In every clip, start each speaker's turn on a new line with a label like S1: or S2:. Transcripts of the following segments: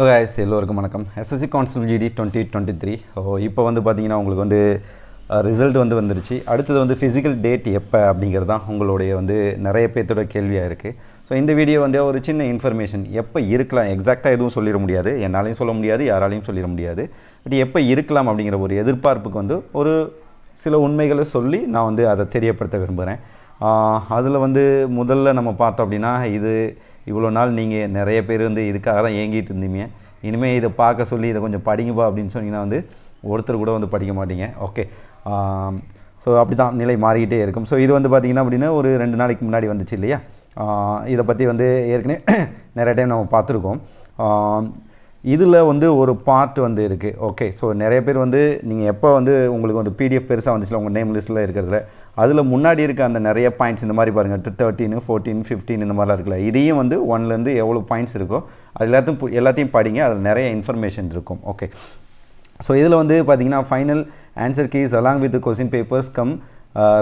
S1: guys எல்லோருக்கும் வணக்கம் SSC council GD twenty twenty three ஓ இப்போ வந்து பார்த்தீங்கன்னா உங்களுக்கு வந்து ரிசல்ட் வந்து வந்துருச்சு அடுத்தது வந்து ஃபிசிக்கல் டேட் எப்போ அப்படிங்கிறது தான் உங்களுடைய வந்து நிறைய பேர்த்தோட கேள்வியாக இருக்குது ஸோ இந்த வீடியோ வந்து ஒரு சின்ன இன்ஃபர்மேஷன் எப்போ இருக்கலாம் எக்ஸாக்டாக எதுவும் சொல்லிட முடியாது என்னாலையும் சொல்ல முடியாது யாராலையும் சொல்லிட முடியாது பட் எப்போ இருக்கலாம் அப்படிங்கிற ஒரு எதிர்பார்ப்புக்கு வந்து ஒரு சில உண்மைகளை சொல்லி நான் வந்து அதை தெரியப்படுத்த விரும்புகிறேன் அதில் வந்து முதல்ல நம்ம பார்த்தோம் அப்படின்னா இது இவ்வளோ நாள் நீங்கள் நிறைய பேர் வந்து இதுக்காக தான் ஏங்கிட்டு இருந்தீங்க இனிமேல் இதை பார்க்க சொல்லி இதை கொஞ்சம் படிங்கப்பா அப்படின்னு சொன்னீங்கன்னா வந்து ஒருத்தர் கூட வந்து படிக்க மாட்டீங்க ஓகே ஸோ அப்படி தான் நிலை மாறிக்கிட்டே இருக்கும் ஸோ இது வந்து பார்த்திங்கன்னா அப்படின்னா ஒரு ரெண்டு நாளைக்கு முன்னாடி வந்துச்சு இல்லையா இதை பற்றி வந்து ஏற்கனவே நிறைய டைம் நம்ம பார்த்துருக்கோம் இதில் வந்து ஒரு பார்ட் வந்து இருக்குது ஓகே ஸோ நிறைய பேர் வந்து நீங்கள் எப்போ வந்து உங்களுக்கு வந்து பிடிஎஃப் பெருசாக வந்துச்சு உங்கள் நேம் லிஸ்ட்டில் இருக்கிறதுல அதில் முன்னாடி இருக்க அந்த நிறைய பாயிண்ட்ஸ் இந்த மாதிரி பாருங்கள் தேர்ட்டின் ஃபோர்டீன் ஃபிஃப்டீன் இந்த மாதிரிலாம் இருக்குல்ல இதையும் வந்து ஒன்லேருந்து எவ்வளோ பாயிண்ட்ஸ் இருக்கோ அது எல்லாத்தையும் எல்லாத்தையும் படிங்க அதில் நிறைய இன்ஃபர்மேஷன் இருக்கும் ஓகே ஸோ இதில் வந்து பார்த்தீங்கன்னா final answer keys along with question papers cum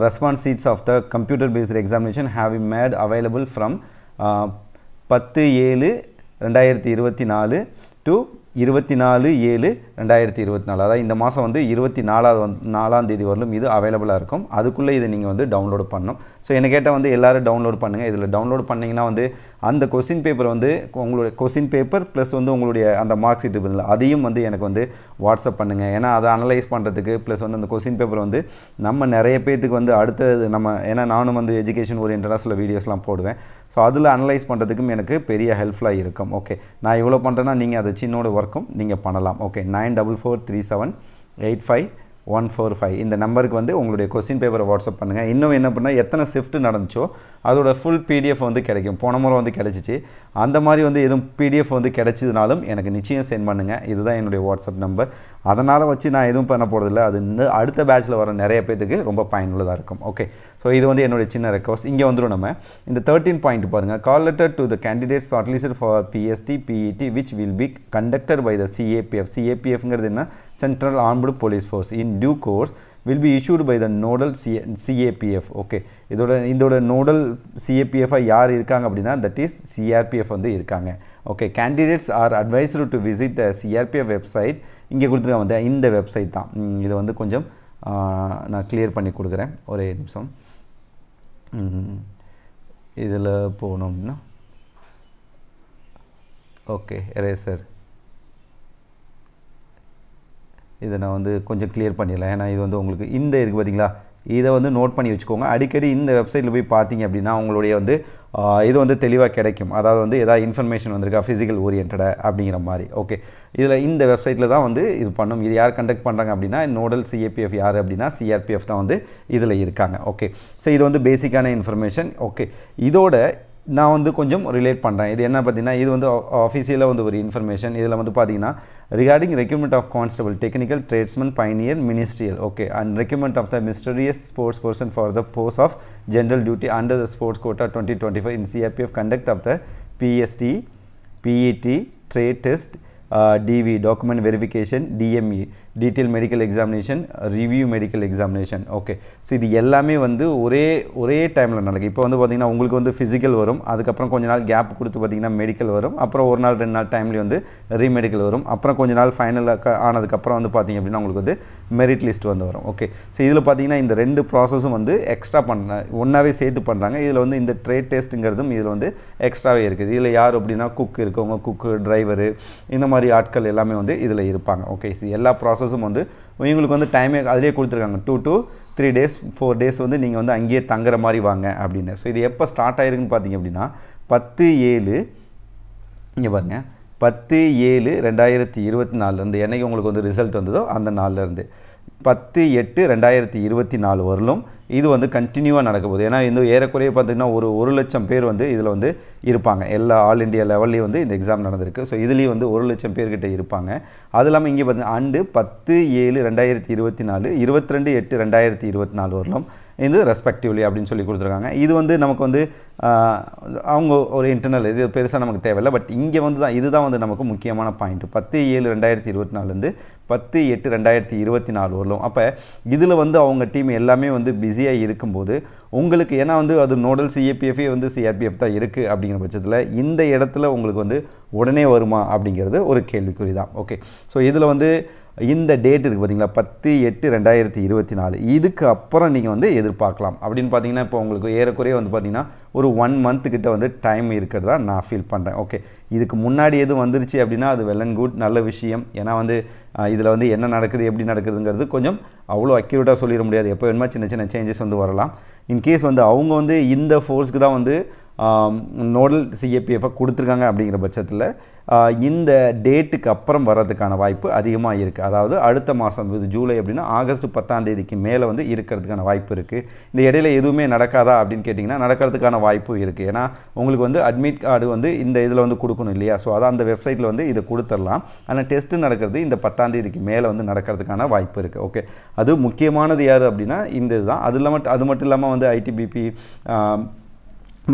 S1: response sheets of the computer based examination have இ மேட் அவைலபிள் ஃப்ரம் பத்து ஏழு ரெண்டாயிரத்தி இருபத்தி நாலு டு இருபத்தி நாலு ஏழு ரெண்டாயிரத்தி இருபத்தி நாலு அதாவது இந்த மாதம் வந்து இருபத்தி நாலாவது வந்து நாலாம் தேதி வரலும் இது அவைலபிளாக இருக்கும் அதுக்குள்ளே இதை நீங்கள் வந்து டவுன்லோட் பண்ணணும் ஸோ என்ன கேட்டால் வந்து எல்லோரும் டவுன்லோட் பண்ணுங்கள் இதில் டவுன்லோட் பண்ணிங்கன்னா வந்து அந்த கொஸ்டின் பேப்பர் வந்து உங்களுடைய கொஸ்டின் பேப்பர் ப்ளஸ் வந்து உங்களுடைய அந்த மார்க் ஷீட் இருக்குதுல அதையும் வந்து எனக்கு வந்து வாட்ஸ்அப் பண்ணுங்கள் ஏன்னா அதை அனலைஸ் பண்ணுறதுக்கு ப்ளஸ் வந்து அந்த கொஸ்டின் பேப்பர் வந்து நம்ம நிறைய பேர்த்துக்கு வந்து அடுத்தது நம்ம ஏன்னா நானும் வந்து எஜுகேஷன் ஒரு சில வீடியோஸ்லாம் போடுவேன் ஸோ அதில் அனலைஸ் பண்ணுறதுக்கும் எனக்கு பெரிய ஹெல்ப்ஃபுல்லாக இருக்கும் ஓகே நான் இவ்வளோ பண்ணுறேன்னா நீங்கள் அதை சின்னோட ஒர்க்கும் நீங்கள் பண்ணலாம் okay nine double four three seven eight five one four five இந்த நம்பருக்கு வந்து உங்களுடைய கொஸ்டின் பேப்பரை வாட்ஸ்அப் பண்ணுங்கள் இன்னும் என்ன பண்ணால் எத்தனை ஷிஃப்ட் நடந்துச்சோ அதோட ஃபுல் பிடிஎஃப் வந்து கிடைக்கும் போன முறை வந்து கிடச்சிச்சு அந்த மாதிரி வந்து எதுவும் பிடிஎஃப் வந்து கிடச்சதுனாலும் எனக்கு நிச்சயம் சென்ட் பண்ணுங்கள் இதுதான் என்னுடைய வாட்ஸ்அப் நம்பர் அதனால் வச்சு நான் எதுவும் பண்ண போகிறதில்ல அது இன்னும் அடுத்த பேட்சில் வர நிறைய பேத்துக்கு ரொம்ப பயனுள்ளதாக இருக்கும் ஓகே ஸோ இது வந்து என்னுடைய சின்ன ரெக்வஸ்ட் இங்கே வந்துடும் நம்ம இந்த தேர்ட்டீன் பாயிண்ட் பாருங்கள் call letter to the candidates shortlist for PST PET which will be conducted by the CAPF சிஏபிஎஃப்ங்கிறது என்ன central armed police force in due course will be issued by the nodal CA CAPF okay இதோட இதோட nodal சிஏபிஎஃபாக யார் இருக்காங்க அப்படின்னா that is CRPF வந்து இருக்காங்க okay candidates are advised to visit the CRPF website இங்கே கொடுத்துருக்காங்க வந்து இந்த வெப்சைட் தான் இது வந்து கொஞ்சம் நான் கிளியர் பண்ணி கொடுக்குறேன் ஒரே நிமிஷம் இதில் போனோம்னா ஓகே ரே சார் இதை நான் வந்து கொஞ்சம் கிளியர் பண்ணிடலாம் ஏன்னா இது வந்து உங்களுக்கு இந்த இருக்குது பார்த்தீங்களா இதை வந்து நோட் பண்ணி வச்சுக்கோங்க அடிக்கடி இந்த வெப்சைட்டில் போய் பார்த்தீங்க அப்படின்னா உங்களுடைய வந்து இது வந்து தெளிவாக கிடைக்கும் அதாவது வந்து எதாவது இன்ஃபர்மேஷன் வந்திருக்கா ஃபிசிக்கல் ஓரியன்டாக அப்படிங்கிற மாதிரி ஓகே இதில் இந்த வெப்சைட்டில் தான் வந்து இது பண்ணும் இது யார் கண்டக்ட் பண்ணுறாங்க அப்படின்னா நோடல் சிஏபிஎஃப் யார் அப்படின்னா சிஆர்பிஎஃப் தான் வந்து இதில் இருக்காங்க ஓகே ஸோ இது வந்து பேசிக்கான இன்ஃபர்மேஷன் ஓகே இதோட நான் வந்து கொஞ்சம் ரிலேட் பண்ணுறேன் இது என்ன பார்த்தீங்கன்னா இது வந்து ஆஃபீஸியலாக வந்து ஒரு இன்ஃபர்மேஷன் இதில் வந்து பார்த்தீங்கன்னா regarding recruitment of constable technical tradesmen pioneer ministerial okay and recruitment of the meritorious sports person for the post of general duty under the sports quota twenty twenty five in CRPF conduct of the PST PET trade test DV document verification DME detail medical examination review medical examination okay so இது எல்லாமே வந்து ஒரே ஒரே டைமில் நடக்கும் இப்போ வந்து பார்த்திங்கன்னா உங்களுக்கு வந்து ஃபிசிக்கல் வரும் அதுக்கப்புறம் கொஞ்ச நாள் கேப் கொடுத்து பார்த்திங்கன்னா மெடிக்கல் வரும் அப்புறம் ஒரு நாள் ரெண்டு நாள் டைம்லேயும் வந்து ரீமெடிக்கல் வரும் அப்புறம் கொஞ்ச நாள் ஃபைனலாக ஆனதுக்கப்புறம் வந்து பார்த்திங்க அப்படின்னா உங்களுக்கு வந்து மெரிட் லிஸ்ட் வந்து வரும் ஓகே ஸோ இதில் பார்த்திங்கன்னா இந்த ரெண்டு ப்ராசஸும் வந்து எக்ஸ்ட்ரா பண்ண ஒன்றாவே சேர்த்து பண்ணுறாங்க இதில் வந்து இந்த ட்ரேட் டெஸ்ட்டுங்கிறதும் இதில் வந்து எக்ஸ்ட்ராவே இருக்குது இதில் யார் அப்படின்னா குக் இருக்கவங்க குக்கு டிரைவரு இந்த மாதிரி ஆட்கள் எல்லாமே வந்து இதில் இருப்பாங்க ஓகே இது எல்லா ப்ராசஸ் ப்ராசஸும் வந்து இவங்களுக்கு வந்து டைமே அதிலே கொடுத்துருக்காங்க two two three days four days வந்து நீங்கள் வந்து அங்கேயே தங்குற மாதிரி வாங்க அப்படின்னு ஸோ இது எப்போ ஸ்டார்ட் ஆயிருக்குன்னு பார்த்தீங்க அப்படின்னா பத்து ஏழு இங்கே பாருங்கள் பத்து ஏழு ரெண்டாயிரத்தி இருபத்தி நாலுலேருந்து என்றைக்கு உங்களுக்கு வந்து ரிசல்ட் வந்ததோ அந்த நாள்லேருந்து பத்து எட்டு ரெண்டாயிரத்தி இருபத்தி நாலு வரலும் இது வந்து கண்டினியூவாக நடக்க போகுது ஏன்னா இந்த ஏறக்குறைய பார்த்திங்கன்னா ஒரு ஒரு லட்சம் பேர் வந்து இதில் வந்து இருப்பாங்க எல்லா ஆல் இண்டியா லெவல்லையும் வந்து இந்த எக்ஸாம் நடந்திருக்கு ஸோ இதுலேயும் வந்து ஒரு லட்சம் பேர்கிட்ட இருப்பாங்க அது இல்லாமல் இங்கே பார்த்தீங்கன்னா ஆண்டு பத்து ஏழு ரெண்டாயிரத்தி இருபத்தி நாலு இருபத்தி ரெண்டு எட்டு ரெண்டாயிரத்தி இருபத்தி நாலு வரலாம் இது ரெஸ்பெக்டிவ்லி அப்படின்னு சொல்லி கொடுத்துருக்காங்க இது வந்து நமக்கு வந்து அவங்க ஒரு இன்டர்னல் இது பெருசாக நமக்கு தேவையில்லை பட் இங்கே வந்து தான் இதுதான் வந்து நமக்கு முக்கியமான பாயிண்ட் பத்து ஏழு ரெண்டாயிரத்தி இருபத்தி நாலுலேருந்து பத்து எட்டு ரெண்டாயிரத்தி இருபத்தி நாலு வரலாம் அப்போ இதில் வந்து அவங்க டீம் எல்லாமே வந்து பிஸியாக இருக்கும்போது உங்களுக்கு ஏன்னா வந்து அது நோடல் சிஏபிஎஃபே வந்து சிஆர்பிஎஃப் தான் இருக்குது அப்படிங்கிற பட்சத்தில் இந்த இடத்துல உங்களுக்கு வந்து உடனே வருமா அப்படிங்கிறது ஒரு கேள்விக்குறி தான் ஓகே ஸோ இதில் வந்து இந்த டேட் இருக்குது பார்த்தீங்களா பத்து எட்டு ரெண்டாயிரத்தி இருபத்தி நாலு இதுக்கு அப்புறம் நீங்கள் வந்து எதிர்பார்க்கலாம் அப்படின்னு பார்த்தீங்கன்னா இப்போ உங்களுக்கு ஏறக்குறைய வந்து பார்த்திங்கன்னா ஒரு ஒன் மந்த்துக்கிட்ட வந்து டைம் இருக்கிறதா நான் ஃபீல் பண்ணுறேன் ஓகே இதுக்கு முன்னாடி எதுவும் வந்துருச்சு அப்படின்னா அது வெல் அண்ட் குட் நல்ல விஷயம் ஏன்னா வந்து இதில் வந்து என்ன நடக்குது எப்படி நடக்குதுங்கிறது கொஞ்சம் அவ்வளோ அக்யூரேட்டாக சொல்லிட முடியாது எப்போ வேணுமா சின்ன சின்ன சேஞ்சஸ் வந்து வரலாம் இன்கேஸ் வந்து அவங்க வந்து இந்த ஃபோர்ஸ்க்கு தான் வந்து நோடல் சிஏபிஎஃபை கொடுத்துருக்காங்க அப்படிங்கிற பட்சத்தில் இந்த டேட்டுக்கு அப்புறம் வர்றதுக்கான வாய்ப்பு அதிகமாக இருக்குது அதாவது அடுத்த மாதம் இது ஜூலை அப்படின்னா ஆகஸ்ட் பத்தாம் தேதிக்கு மேலே வந்து இருக்கிறதுக்கான வாய்ப்பு இருக்குது இந்த இடையில எதுவுமே நடக்காதா அப்படின்னு கேட்டிங்கன்னா நடக்கிறதுக்கான வாய்ப்பும் இருக்குது ஏன்னா உங்களுக்கு வந்து அட்மிட் கார்டு வந்து இந்த இதில் வந்து கொடுக்கணும் இல்லையா ஸோ அதை அந்த வெப்சைட்டில் வந்து இதை கொடுத்துடலாம் ஆனால் டெஸ்ட்டு நடக்கிறது இந்த பத்தாம் தேதிக்கு மேலே வந்து நடக்கிறதுக்கான வாய்ப்பு இருக்குது ஓகே அது முக்கியமானது யார் அப்படின்னா இந்த இதுதான் அது இல்லாமல் அது மட்டும் இல்லாமல் வந்து ஐடிபிபி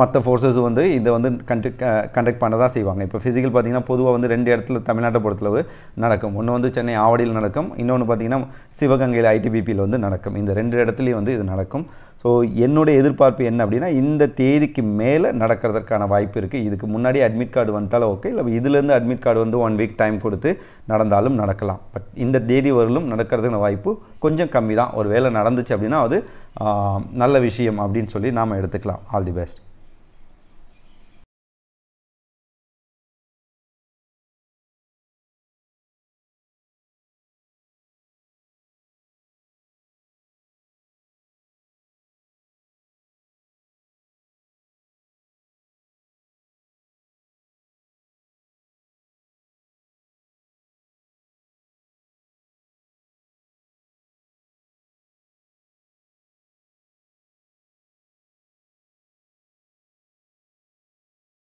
S1: மற்ற ஃபோர்ஸஸ் வந்து இதை வந்து கண்டக்ட் கண்டக்ட் பண்ண தான் செய்வாங்க இப்போ ஃபிசிக்கல் பார்த்திங்கன்னா பொதுவாக வந்து ரெண்டு இடத்துல தமிழ்நாட்டை பொறுத்தளவு நடக்கும் ஒன்று வந்து சென்னை ஆவடியில் நடக்கும் இன்னொன்று பார்த்திங்கன்னா சிவகங்கையில் ஐடிபிபியில் வந்து நடக்கும் இந்த ரெண்டு இடத்துலையும் வந்து இது நடக்கும் ஸோ என்னுடைய எதிர்பார்ப்பு என்ன அப்படின்னா இந்த தேதிக்கு மேலே நடக்கிறதுக்கான வாய்ப்பு இருக்குது இதுக்கு முன்னாடி அட்மிட் கார்டு வந்துட்டாலும் ஓகே இல்லை இதுலேருந்து அட்மிட் கார்டு வந்து ஒன் வீக் டைம் கொடுத்து நடந்தாலும் நடக்கலாம் பட் இந்த தேதி வரலும் நடக்கிறதுக்கான வாய்ப்பு கொஞ்சம் கம்மி தான் ஒரு வேலை நடந்துச்சு அப்படின்னா அது நல்ல விஷயம் அப்படின்னு சொல்லி நாம் எடுத்துக்கலாம் ஆல் தி பெஸ்ட்